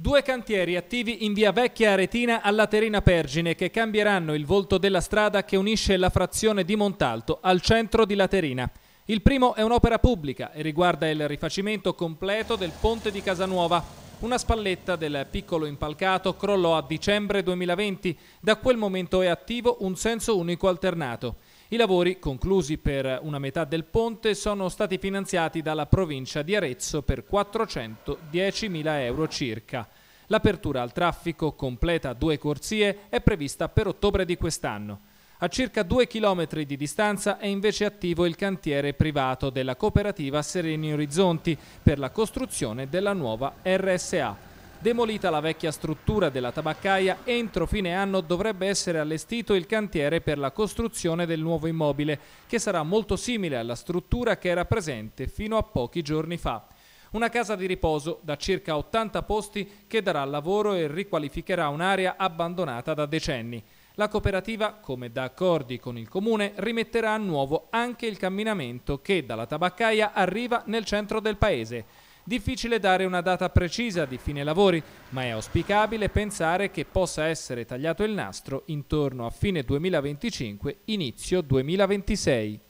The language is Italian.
Due cantieri attivi in via Vecchia Aretina a Laterina Pergine che cambieranno il volto della strada che unisce la frazione di Montalto al centro di Laterina. Il primo è un'opera pubblica e riguarda il rifacimento completo del ponte di Casanuova. Una spalletta del piccolo impalcato crollò a dicembre 2020. Da quel momento è attivo un senso unico alternato. I lavori, conclusi per una metà del ponte, sono stati finanziati dalla provincia di Arezzo per 410.000 euro circa. L'apertura al traffico, completa due corsie, è prevista per ottobre di quest'anno. A circa due chilometri di distanza è invece attivo il cantiere privato della cooperativa Sereni Orizzonti per la costruzione della nuova RSA. Demolita la vecchia struttura della tabaccaia, entro fine anno dovrebbe essere allestito il cantiere per la costruzione del nuovo immobile, che sarà molto simile alla struttura che era presente fino a pochi giorni fa. Una casa di riposo da circa 80 posti che darà lavoro e riqualificherà un'area abbandonata da decenni. La cooperativa, come da accordi con il comune, rimetterà a nuovo anche il camminamento che dalla tabaccaia arriva nel centro del paese. Difficile dare una data precisa di fine lavori, ma è auspicabile pensare che possa essere tagliato il nastro intorno a fine 2025, inizio 2026.